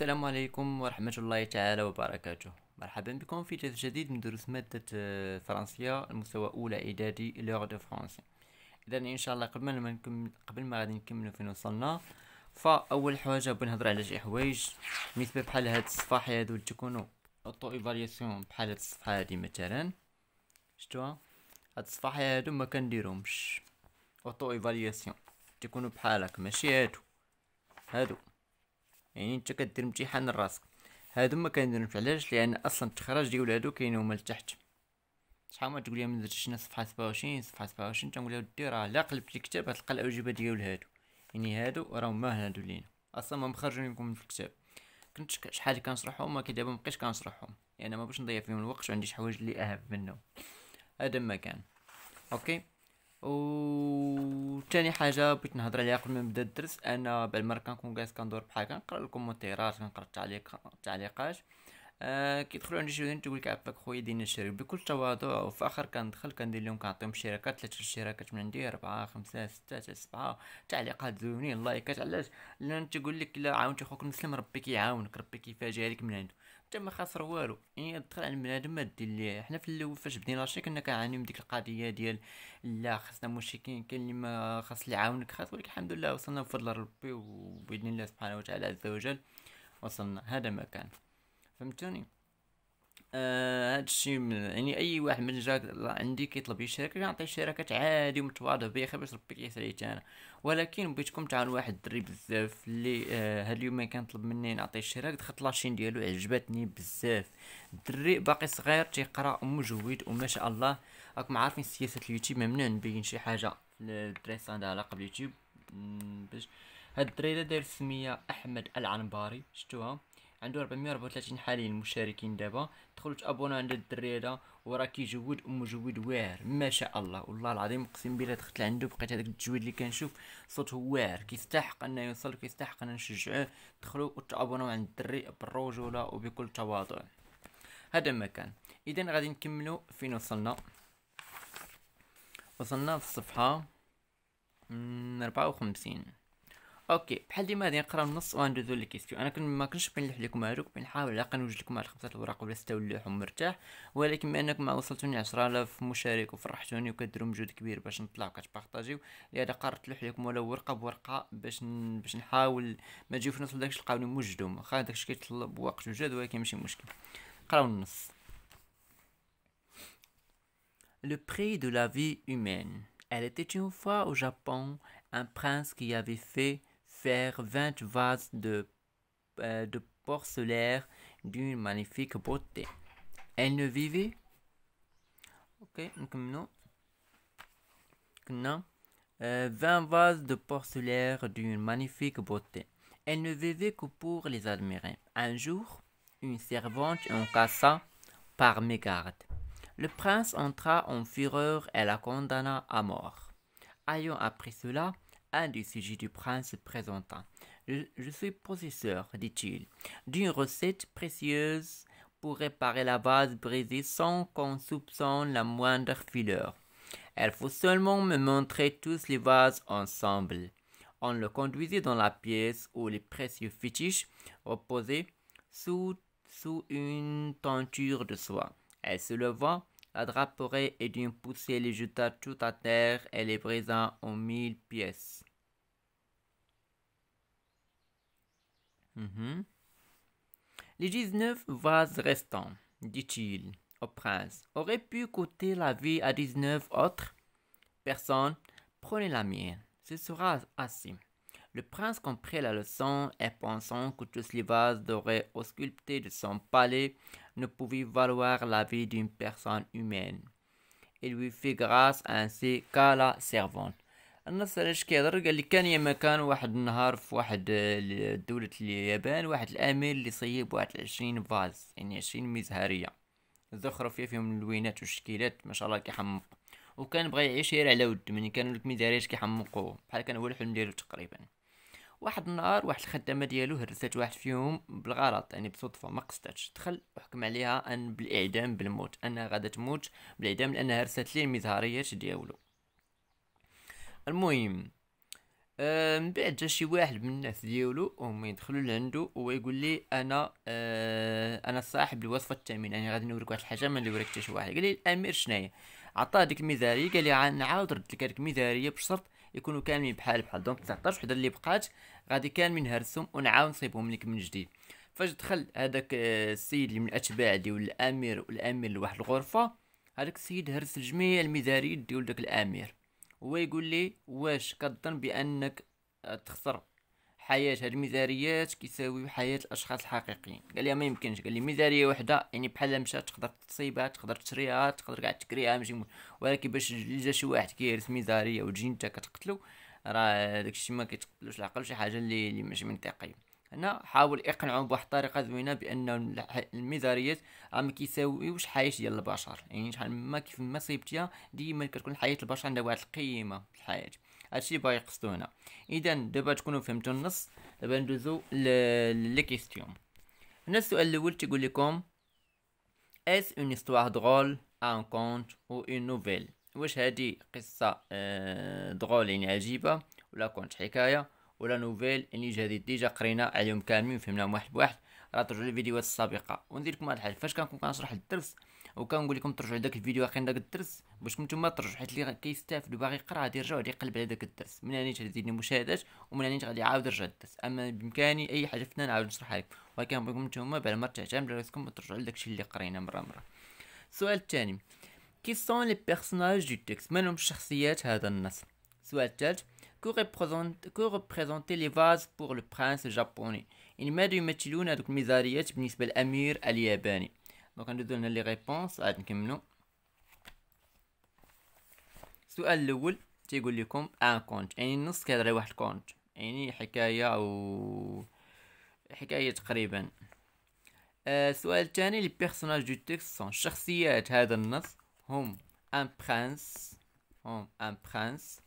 السلام عليكم ورحمة الله تعالى وبركاته مرحبا بكم في درس جديد من دروس مادة آه، فرنسية المستوى أولى إعدادي لغة دو فرونسي إذا إن شاء الله قبل ما نكمل قبل ما غادي نكملو فين وصلنا فأول حاجة بغي نهضر على شي حوايج بالنسبة بحال هاد الصفحة هادو تكونو أوطو إيفالياسيون بحال هاد الصفحة هادي مثلا شتوها هاد الصفحة هادو ما كنديرهمش أوطو إيفالياسيون تكونو بحال ماشي هادو هادو يعني انت كدير امتحان لراسك هادو ما كنديرهمش علاش لان اصلا التخرج ديال هادو كاين هما لتحت شحال ما تقول لي ما شنا صفحه 27 صفحه 27 تنقول لها ودي راه لا قلبت الكتاب غتلقى الاجوبه ديال هادو يعني هادو راهم ما هادو لينا اصلا ما مخرجين لكم في الكتاب كنت شحال كنشرحهم ما دابا مابقيتش كنشرحهم يعني ما باش نضيع فيهم الوقت وعندي شي حوايج اللي اهم منهم هذا ما كان اوكي وثاني حاجه بغيت نهضر عليها قبل ما نبدا الدرس انا بعد ما كنكون جالس كندور بحال كنقرا الكومونتيرات كنقرا التعليق التعليقات آه كيدخلوا عندي شي تقول لك عفاك خويا دينا الشريك بكل تواضع وفخر كندخل كندير لهم كنعطيهم شركات ثلاثه الشراكات من عندي اربعه خمسه سته سبعه تعليقات زوينين لايكات علاش لان تيقول لك الا عاونتي خوك المسلم ربي كيعاونك ربي كيفاجئ لك من عنده حتى ما خاسر والو يعني دخل على بنادم ما دير ليه حنا في الاول فاش بدينا شي كنا كنعاني من ديك القضيه ديال لا خاصنا مشي كاين كاين اللي ما خاص اللي يعاونك خاص ولكن الحمد لله وصلنا بفضل ربي وباذن الله سبحانه وتعالى عز وجل وصلنا هذا ما كان فهمتوني آه هذا الشيء يعني اي واحد من عندي كيطلب يشارك كنعطي شراكات عادي ومتواضع بيخا باش ربي كيسري حتى انا ولكن بغيتكم تعاون واحد الدري بزاف اللي آه هاد اليومين كنطلب مني نعطي الشراك دخلت لاشين ديالو عجبتني بزاف الدري باقي صغير تيقرا ومجود وما شاء الله راكم عارفين سياسه اليوتيوب ممنوع نبين شي حاجه الدري عندها علاقه باليوتيوب باش هاد الدري داير السميه احمد العنباري شفتوها عنده 434 حاليا مشاركين دابا دخلوا تابونا عند الدري هذا وراه كيجود ومجود واعر ما شاء الله والله العظيم اقسم بالله دخلت لعنده بقيت هذاك التجويد اللي كنشوف صوته واعر كيستحق انه يوصل كيستحق انه نشجعوه دخلوا وتابوناو عند الدري بالرجوله وبكل تواضع هذا ما كان اذا غادي نكملوا فين وصلنا وصلنا في الصفحه 54 اوكي بحال ديما غادي نقرا النص وغندوزو للكيستيون انا كنت ما كنتش بنلح لكم هادوك بنحاول الاقل نوجد لكم على خمسه الوراق ولا سته ولا مرتاح ولكن بما انكم وصلتوني 10000 مشارك وفرحتوني وكديروا مجهود كبير باش نطلع وكتبارطاجيو لهذا قررت نلوح لكم ولو ورقه بورقه باش ن... باش نحاول ما تجيو في نفس الشيء تلقاوني موجدهم واخا الشيء كيتطلب وقت وجهد ولكن ماشي مشكل قراو النص Le prix de la vie humaine. Elle était une fois au Japon un prince qui avait fait faire 20 vases de, euh, de porcelaine d'une magnifique beauté. Elle ne vivait. Euh, vases de d'une magnifique beauté. Elle ne vivait que pour les admirer. Un jour, une servante en cassa par mégarde. Le prince entra en fureur et la condamna à mort. Ayant appris cela, un des sujets du prince présentant. Je, suis possesseur, dit-il, d'une recette précieuse pour réparer la vase brisée sans qu'on soupçonne la moindre fileur. Il faut seulement me montrer tous les vases ensemble. On le conduisit dans la pièce où les précieux fétiches reposaient sous, sous une tenture de soie. Elle se leva, la draperie et d'une poussée les jeta tout à terre et les brisa en mille pièces. Mhm. Les dix-neuf vases restants, dit-il au prince, auraient pu coûter la vie à dix-neuf autres personnes. Prenez la mienne, ce sera assez. Le prince comprit la leçon et pensant que tous les vases dorés aux de son palais ne pouvait valoir la vie d'une personne humaine. Il lui fit grâce ainsi qu'à la servante. النص علاش كيهضر قال لي كان يما كان واحد النهار في واحد دولة اليابان واحد الامير اللي صيب واحد العشرين فاز يعني عشرين مزهرية الزخرفية فيهم اللوينات والشكيلات ما شاء الله كيحمق وكان بغا يعيش غير على ود ملي يعني كانوا المزهريات كيحمقوه بحال كان هو الحلم ديالو تقريبا واحد النهار واحد الخدامه ديالو هرست واحد فيهم بالغلط يعني بالصدفه ما قصدتش دخل وحكم عليها ان بالاعدام بالموت انها غادا تموت بالاعدام لانها هرست ليه المظهريات ديالو المهم آه، من بعد جا شي واحد من الناس ديالو وهم يدخلوا لعندو وهو يقول لي انا آه انا صاحب الوصفه الثامنه يعني غادي نوريك واحد الحاجه ما نوريك حتى شي واحد قال لي الامير شناهي عطاه ديك الميزاريه قال لي نعاود لك هذيك الميزاريه بشرط يكونوا كاملين بحال بحال دونك 19 وحده اللي بقات غادي كاملين نهرسهم ونعاود نصيبهم لك من جديد فاش دخل هذاك آه، السيد اللي من الاتباع ديال الامير والامير لواحد الغرفه هذاك السيد هرس جميع المداريد ديال داك الامير هو يقول لي واش كظن بانك تخسر حياه هاد الميزاريات كيساوي حياه الاشخاص الحقيقيين قال لي ما يمكنش قال لي ميزاريه وحده يعني بحال مشات تقدر تصيبها تقدر تشريها تقدر كاع تكريها ماشي ولكن باش جا شي واحد كيرث ميزاريه وتجي انت كتقتلو راه داكشي ما كيتقبلوش العقل شي حاجه اللي اللي ماشي منطقيه هنا حاول اقنعهم بواحد الطريقه زوينه بان الميزاريات راه ما كيساويوش الحياه ديال البشر يعني شحال ما كيف ما صيبتيها ديما كتكون حياه البشر عندها واحد القيمه في الحياه هادشي باغي يقصدو هنا اذا دابا تكونوا فهمتوا النص دابا ندوزو لي كيستيون هنا السؤال الاول تيقول لكم اس اون استوار درول ان كونت او اون نوفيل واش هادي قصه أه درول يعني عجيبه ولا كونت حكايه ولا نوفيل يعني جديد ديجا قرينا عليهم كاملين فهمناهم واحد بواحد راه ترجعوا للفيديوهات السابقه وندير لكم واحد الحاجه فاش كنكون كنشرح الدرس وكنقول لكم ترجعوا داك الفيديو اخي داك الدرس باش نتوما ترجعوا حيت اللي كيستافد باغي يقرا غادي يرجع غادي يقلب على داك الدرس من هنا تزيدني مشاهدات ومن هنا غادي يعاود يرجع الدرس اما بامكاني اي حاجه فينا نعاود نشرحها لكم ولكن بغيكم نتوما بعد ما تعتمدوا راسكم ترجعوا لذاك الشيء اللي قرينا مره مره السؤال الثاني كي سون لي بيرسوناج دو تيكس من هم هذا النص السؤال الثالث كو ريبريزونت كو ريبريزونتي لي فاز بور لو برانس الجابوني يعني ماذا يمثلون هذوك الميزاريات بالنسبه للامير الياباني دونك ندوزو لنا لي ريبونس عاد نكملو السؤال الاول تيقول لكم ان آه، كونت يعني النص كيهضر على واحد الكونت يعني حكايه او حكايه تقريبا آه، السؤال الثاني لي بيرسوناج دو تيكست سون شخصيات هذا النص هم ان برانس هم ان برانس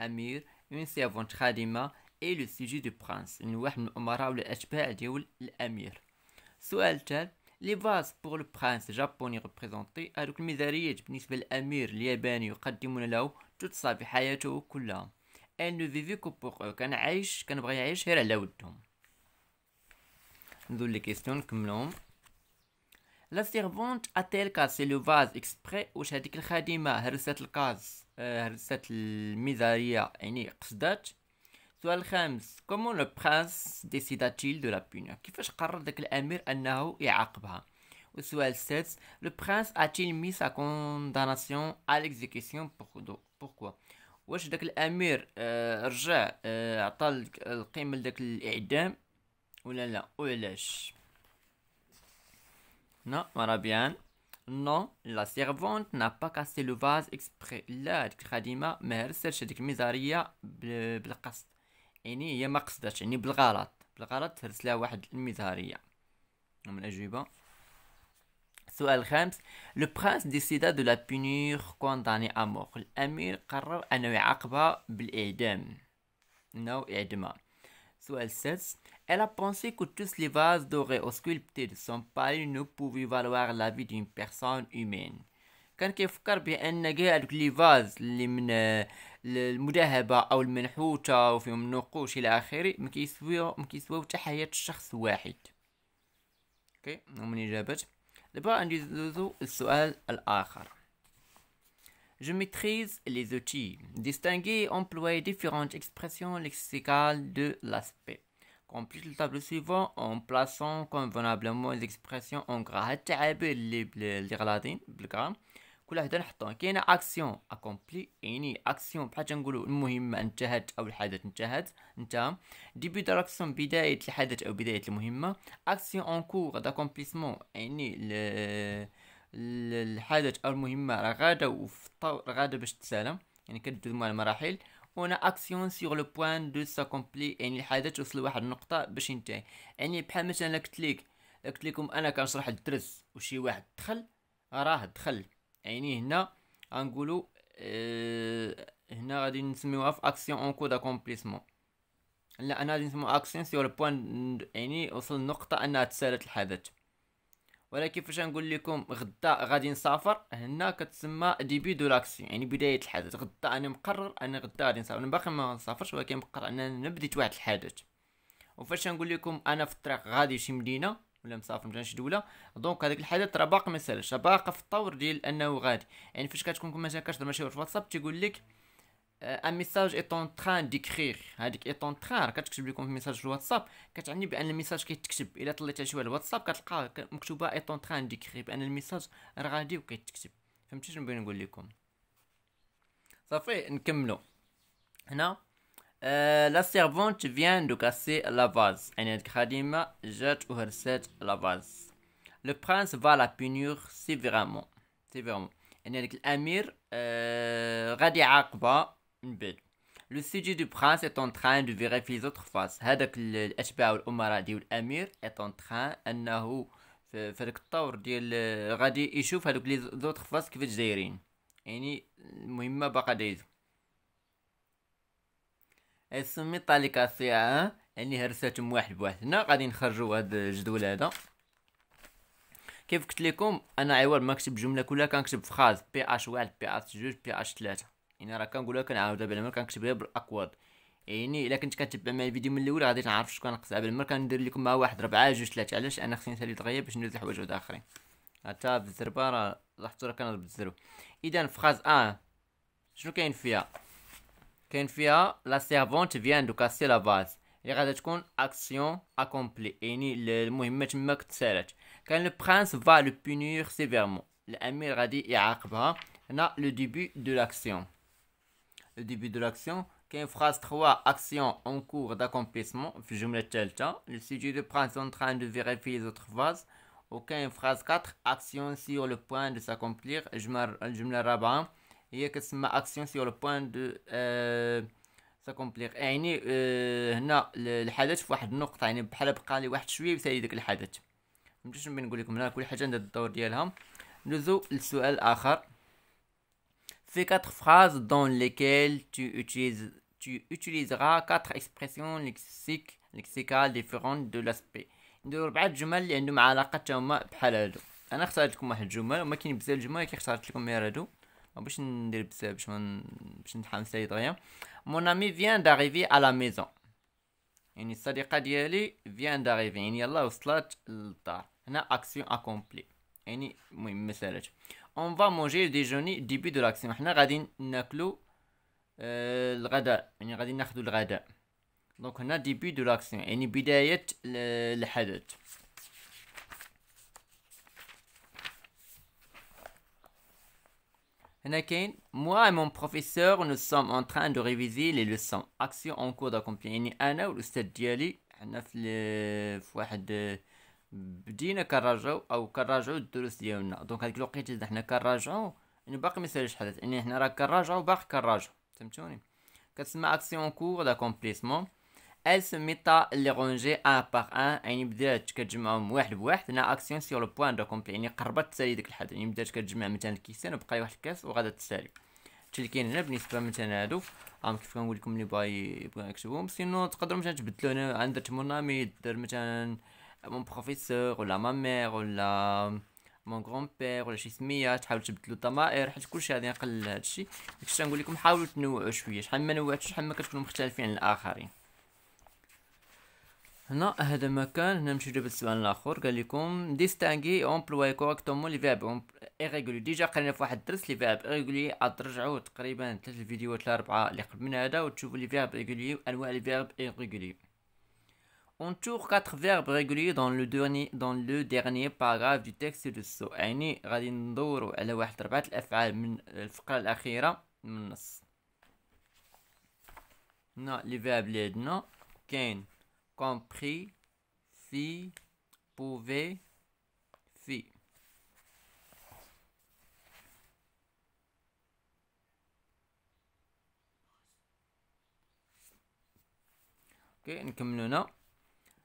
امير اون سيرفونت خادمه اي لو سيجي دو برانس يعني واحد من الامراء ولا الاتباع ديال الامير السؤال الثالث لي فاز بور برانس جابوني ريبريزونتي هادوك المزاريات بالنسبة للأمير الياباني يقدمون له تتصى في حياته كلها ان فيفي كو بوغ كان عايش كان بغى يعيش غير على ودهم ندوز لي كيستيون نكملهم لا سيرفونت اتيل كاسي لو فاز اكسبري واش هذيك الخادمه هرست الكاز هرست الميزاريه يعني قصدات سؤال le كومون لو برانس t il de la punir? كيفاش قرر داك الامير انه يعاقبها والسؤال السادس لو برانس اتيل مي سا كونداناسيون ليكزيكسيون واش داك الامير رجع عطى القيمه لداك الاعدام ولا لا Non, bien. Non, la servante n'a pas cassé le vase exprès. Khadima, يعني هي ما قصدتش يعني بالغلط بالغلط هرس لها واحد المزهرية من الأجوبة السؤال الخامس لو برانس ديسيدا دو لا بونير كونداني امور الامير قرر انه يعاقبها بالاعدام نو اعدمها سؤال السادس Elle a pensé que tous les vases dorés ou دو de son palais ne pouvaient valoir la vie d'une personne humaine. كان كيفكر بان كاع دوك لي فاز اللي من المذهبه او المنحوته وفيهم النقوش الى اخره ما كيسويو ما كيسواو حتى حياه شخص واحد اوكي هما الاجابات دابا ندوزو للسؤال الاخر Je maîtrise les outils. Distinguer, employer différentes expressions lexicales de l'aspect. Complète le tableau suivant en plaçant convenablement les expressions en gras. تعابير اللي بالغلطين بالغلط كل هدا نحطوها كاينه اكسيون اكومبلي يعني اكسيون بحال تنقولوا المهمه انتهت او الحدث انتهت انتهى ديبي دراكسيون بدايه الحدث او بدايه المهمه اكسيون اون كور داكومبليسمون يعني الحدث او المهمه راه غادا وفي غادا باش تسالم يعني كدوز مع المراحل هنا اكسيون سيغ لو بوين دو ساكومبلي يعني الحدث وصل لواحد النقطه باش ينتهي يعني بحال مثلا قلت لك قلت لكم انا كنشرح الدرس وشي واحد دخل راه دخل يعني هنا غنقولوا اه هنا غادي نسميوها في اكسيون اون كو داكومبليسمون لا انا غادي نسميو اكسيون سيور بوان يعني وصل النقطه انها تسالت الحدث ولكن فاش نقول لكم غدا غادي نسافر هنا كتسمى ديبي دو لاكسيون يعني بدايه الحدث غدا انا مقرر انا غدا غادي نسافر انا باقي ما نسافرش ولكن مقرر ان انا بديت واحد الحدث وفاش نقول لكم انا في الطريق غادي شي مدينه ولا مسافر مجانش دوله دونك هذاك الحدث راه باقي ما سالش راه باقي في الطور ديال انه غادي يعني فاش كتكون كما كتهضر ماشي في واتساب تيقول لك ان ميساج ايتون تران ديكريغ هذيك ايتون تران راه كتكتب لكم في ميساج في الواتساب كتعني بان الميساج كيتكتب الا طليت شويه الواتساب كتلقى مكتوبه ايتون تران ديكريغ بان الميساج راه غادي وكيتكتب فهمتي شنو بغيت نقول لكم صافي نكملوا هنا Euh, la servante vient de casser la vase. Enet Khadima jette ou recette la vase. Le prince va la punir sévèrement. Sévèrement. l'amir Amir euh, Radi Akba Bid. Le sujet du prince est en train de vérifier les autres faces. Hadak le HBA ou l'Omara dit ou l'Amir est en train de nahou. فهذاك الطور ديال غادي يشوف هذوك لي زوطخ فاس كيفاش دايرين يعني مهمه باقا دايزو السميطه اللي كاسيعه يعني هرساتهم واحد بواحد هنا غادي نخرجوا هاد الجدول هذا كيف قلت لكم انا عوار ما كتب جمله كلها كنكتب في خاز بي اش واحد بي اش جوج بي اش ثلاثه يعني راه كنقولها كنعاودها بلا ما كنكتب غير بالاكواد يعني الا كنت كنتبع مع الفيديو من الاول غادي نعرف شكون نقصها بلا ما كندير لكم مع واحد ربعه جوج ثلاثه علاش انا خصني نسالي دغيا باش ندير حوايج واحد اخرين حتى بالزربه راه لاحظتوا راه كنضرب الزرب اذا في خاز ا آه. شنو كاين فيها Quand la servante vient de casser la vase. Il reste une action accomplie et ni le Quand le prince va le punir sévèrement, le Radi et Akba le début de l'action. Le début de l'action, qu'une phrase 3 Action en cours d'accomplissement, le sujet du prince en train de vérifier les autres vases. Aucun phrase 4, action sur le point de s'accomplir, je me هي كتسمى اكسيون سيغ لو بوان دو ساكومبليغ يعني euh, هنا الحدث في واحد النقطه يعني بحال بقى لي واحد شويه يسالي داك الحدث فهمتي شنو نقول لكم هنا كل حاجه عندها الدور ديالها ندوزو للسؤال الاخر في كاتر فراز دون ليكيل تو اوتيليز tu utiliseras quatre expressions lexiques lexicales différentes de l'aspect نديرو ربعه جمل اللي عندهم علاقه حتى هما بحال هادو انا اختارت لكم واحد الجمل وما كاين بزاف الجمل اللي اختارت لكم غير هادو باش ندير بزاف باش باش نتحمس لي دغيا مون امي فيان داريفي على ميزون يعني الصديقه ديالي فيان داريفي يعني يلا وصلت للدار هنا اكسيون اكومبلي يعني المهم ما اون فا مونجي ديجوني ديبي دو لاكسيون حنا غادي ناكلو الغداء يعني غادي ناخذ الغداء دونك هنا ديبي دو لاكسيون يعني بدايه الحدث Anakin, moi et mon professeur, nous sommes en train de réviser les leçons action en cours d'accompagnement. Anna, ou Stade Diali, Anaf le Fouad Bdina euh, Karajo, ou Karajo de l'Ostiaouna. Donc, avec l'objectif de la Karajo, nous ne sommes pas comme ça, je ne sais pas, nous sommes Karajo ou Bar C'est un action en cours d'accomplissement, السميطة اللي رونجي ان باغ ان يعني بدات كتجمعهم واحد بواحد هنا اكسيون سيغ لو بوان دو كومبلي يعني قربت تسالي داك الحد يعني بدات كتجمع مثلا الكيسان وبقى لي واحد الكاس وغادا تسالي هادشي اللي كاين هنا بالنسبة مثلا هادو راهم كيف كنقول لكم اللي باغي يبغي يكتبهم سينو تقدروا مثلا تبدلو هنا عند مون امي دير مثلا مون بروفيسور ولا ما مير ولا مون غران بير ولا شي سميه تحاولوا تبدلو الضمائر حيت كلشي غادي يقل هادشي داكشي تنقول لكم حاولوا تنوعوا شويه شحال ما نوعتوا شحال ما كتكونوا مختلفين على الاخرين هنا هذا مكان هنا نمشيو جبل السؤال الاخر قال لكم ديستانغي امبلوي كوريكتومون لي فيرب ايغولي ديجا قرينا في واحد الدرس لي فيرب ايغولي ترجعوا تقريبا ثلاث فيديوهات ولا اربعه اللي قبل من هذا وتشوفوا لي فيرب ايغولي انواع لي فيرب ايغولي On tourne quatre verbes réguliers dans le dernier dans le dernier paragraphe du texte de السو يعني غادي ندوروا على واحد ربعة الافعال من الفقرة الاخيرة من النص هنا لي فيرب لي عندنا كاين compris, si, pouvait, si. Ok, on nous là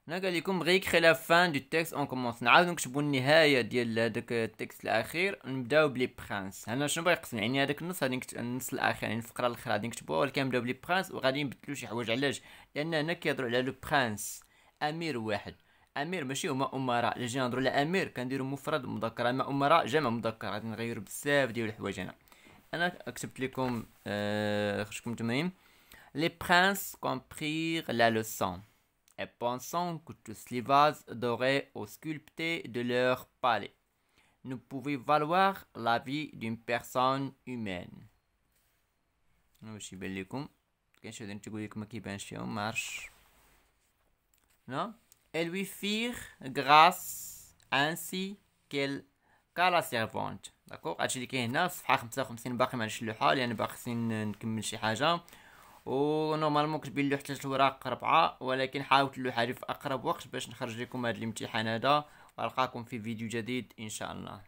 هنا قال لكم غير كري لا فان دو تيكست اون كومونس نعاودو نكتبو النهايه ديال هذاك التكست الاخير نبداو بلي برانس هنا شنو باغي يقسم يعني هذاك النص غادي النص الاخير يعني الفقره الاخرى غادي نكتبوها ولكن نبداو بلي برانس وغادي نبدلو شي حوايج علاش لان هنا كيهضروا على لو برانس امير واحد امير ماشي هما امراء الا جينا نهضروا على امير كنديروا مفرد مذكر اما امراء جمع مذكر غادي نغيروا بزاف ديال الحوايج هنا انا كتبت لكم آه خرجكم تمرين لي برانس كومبريغ لا لوسون et pensant que tous les vases dorés au sculptés de leur palais ne pouvaient valoir la vie d'une personne humaine. et lui firent grâce ainsi qu'elle qu'à la servante d'accord ونورمالمون كتب لي حتى الوراق ربعة ولكن حاولت لو حاجه في اقرب وقت باش نخرج لكم هذا الامتحان هذا والقاكم في فيديو جديد ان شاء الله